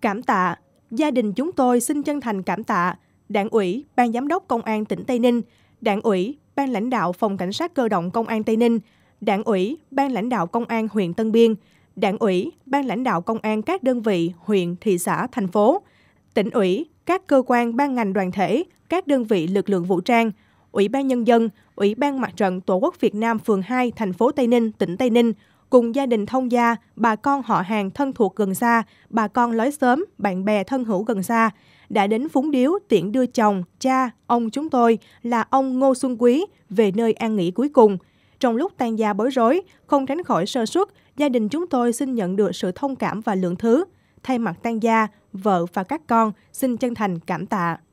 Cảm tạ, gia đình chúng tôi xin chân thành cảm tạ Đảng ủy, Ban Giám đốc Công an tỉnh Tây Ninh, Đảng ủy, Ban lãnh đạo Phòng Cảnh sát cơ động Công an Tây Ninh, Đảng ủy, Ban lãnh đạo Công an huyện Tân Biên, Đảng ủy, Ban lãnh đạo Công an các đơn vị, huyện, thị xã, thành phố, tỉnh ủy, các cơ quan ban ngành đoàn thể, các đơn vị lực lượng vũ trang, Ủy ban Nhân dân, Ủy ban Mặt trận Tổ quốc Việt Nam phường 2, thành phố Tây Ninh, tỉnh Tây Ninh, cùng gia đình thông gia, bà con họ hàng thân thuộc gần xa, bà con lối xóm, bạn bè thân hữu gần xa, đã đến Phúng Điếu tiễn đưa chồng, cha, ông chúng tôi là ông Ngô Xuân Quý về nơi an nghỉ cuối cùng. Trong lúc tan gia bối rối, không tránh khỏi sơ suất, gia đình chúng tôi xin nhận được sự thông cảm và lượng thứ. Thay mặt tan gia, vợ và các con xin chân thành cảm tạ.